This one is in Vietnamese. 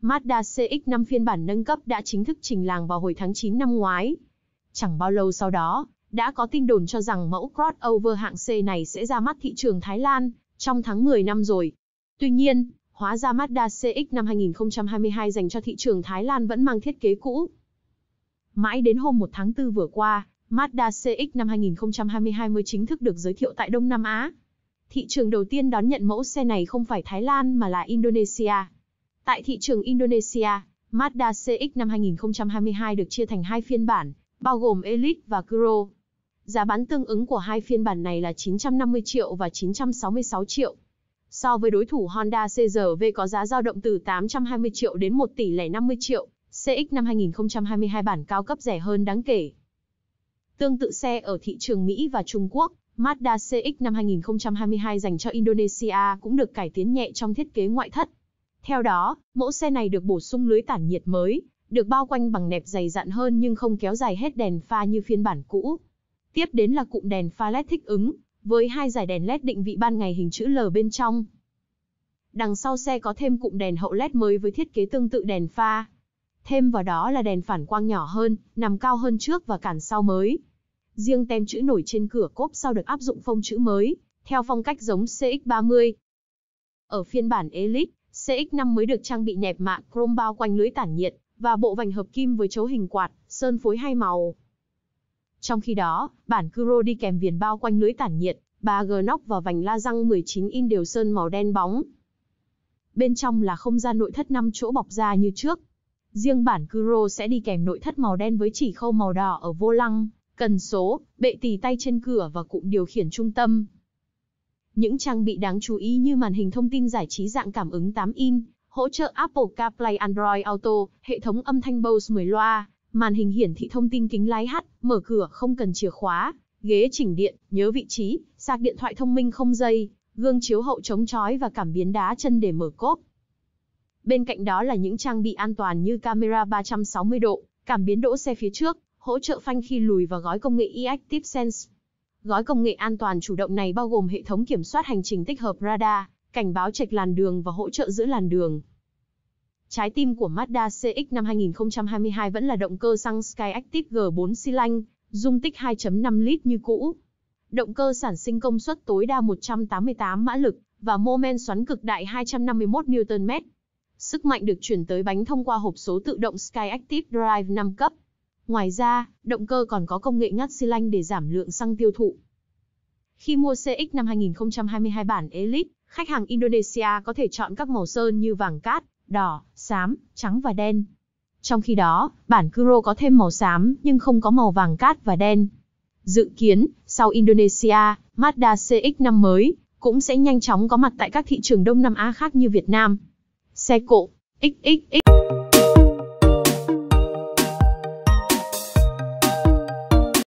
Mazda CX-5 phiên bản nâng cấp đã chính thức trình làng vào hồi tháng 9 năm ngoái. Chẳng bao lâu sau đó, đã có tin đồn cho rằng mẫu crossover hạng C này sẽ ra mắt thị trường Thái Lan trong tháng 10 năm rồi. Tuy nhiên, hóa ra Mazda CX năm 2022 dành cho thị trường Thái Lan vẫn mang thiết kế cũ. Mãi đến hôm 1 tháng 4 vừa qua, Mazda CX năm 2022 mới chính thức được giới thiệu tại Đông Nam Á. Thị trường đầu tiên đón nhận mẫu xe này không phải Thái Lan mà là Indonesia. Tại thị trường Indonesia, Mazda CX năm 2022 được chia thành hai phiên bản, bao gồm Elite và Kuro. Giá bán tương ứng của hai phiên bản này là 950 triệu và 966 triệu. So với đối thủ Honda CRV có giá dao động từ 820 triệu đến 1 tỷ lẻ 50 triệu, CX năm 2022 bản cao cấp rẻ hơn đáng kể. Tương tự xe ở thị trường Mỹ và Trung Quốc, Mazda CX năm 2022 dành cho Indonesia cũng được cải tiến nhẹ trong thiết kế ngoại thất. Theo đó, mẫu xe này được bổ sung lưới tản nhiệt mới, được bao quanh bằng nẹp dày dặn hơn nhưng không kéo dài hết đèn pha như phiên bản cũ. Tiếp đến là cụm đèn pha LED thích ứng, với hai dải đèn LED định vị ban ngày hình chữ L bên trong. Đằng sau xe có thêm cụm đèn hậu LED mới với thiết kế tương tự đèn pha. Thêm vào đó là đèn phản quang nhỏ hơn, nằm cao hơn trước và cản sau mới, Riêng tem chữ nổi trên cửa cốp sau được áp dụng phông chữ mới, theo phong cách giống CX30. Ở phiên bản Elite, CX5 mới được trang bị nẹp mạ chrome bao quanh lưới tản nhiệt và bộ vành hợp kim với chấu hình quạt, sơn phối hai màu. Trong khi đó, bản Kuro đi kèm viền bao quanh lưới tản nhiệt, ba g nóc và vành la răng 19 in đều sơn màu đen bóng. Bên trong là không gian nội thất 5 chỗ bọc da như trước. Riêng bản Kuro sẽ đi kèm nội thất màu đen với chỉ khâu màu đỏ ở vô lăng cần số, bệ tỳ tay trên cửa và cụm điều khiển trung tâm. Những trang bị đáng chú ý như màn hình thông tin giải trí dạng cảm ứng 8 in, hỗ trợ Apple CarPlay Android Auto, hệ thống âm thanh Bose 10 loa, màn hình hiển thị thông tin kính lái hắt, mở cửa không cần chìa khóa, ghế chỉnh điện, nhớ vị trí, sạc điện thoại thông minh không dây, gương chiếu hậu chống chói và cảm biến đá chân để mở cốp. Bên cạnh đó là những trang bị an toàn như camera 360 độ, cảm biến đỗ xe phía trước, hỗ trợ phanh khi lùi và gói công nghệ Active Sense. Gói công nghệ an toàn chủ động này bao gồm hệ thống kiểm soát hành trình tích hợp radar, cảnh báo chệch làn đường và hỗ trợ giữa làn đường. Trái tim của Mazda CX năm 2022 vẫn là động cơ xăng Skyactiv G4 xi lanh, dung tích 2.5 lít như cũ. Động cơ sản sinh công suất tối đa 188 mã lực và mô men xoắn cực đại 251 Nm. Sức mạnh được chuyển tới bánh thông qua hộp số tự động Skyactiv Drive 5 cấp. Ngoài ra, động cơ còn có công nghệ ngắt xi lanh để giảm lượng xăng tiêu thụ. Khi mua CX năm 2022 bản Elite, khách hàng Indonesia có thể chọn các màu sơn như vàng cát, đỏ, xám, trắng và đen. Trong khi đó, bản Kuro có thêm màu xám nhưng không có màu vàng cát và đen. Dự kiến, sau Indonesia, Mazda CX-5 mới cũng sẽ nhanh chóng có mặt tại các thị trường Đông Nam Á khác như Việt Nam. Xe cộ, XXX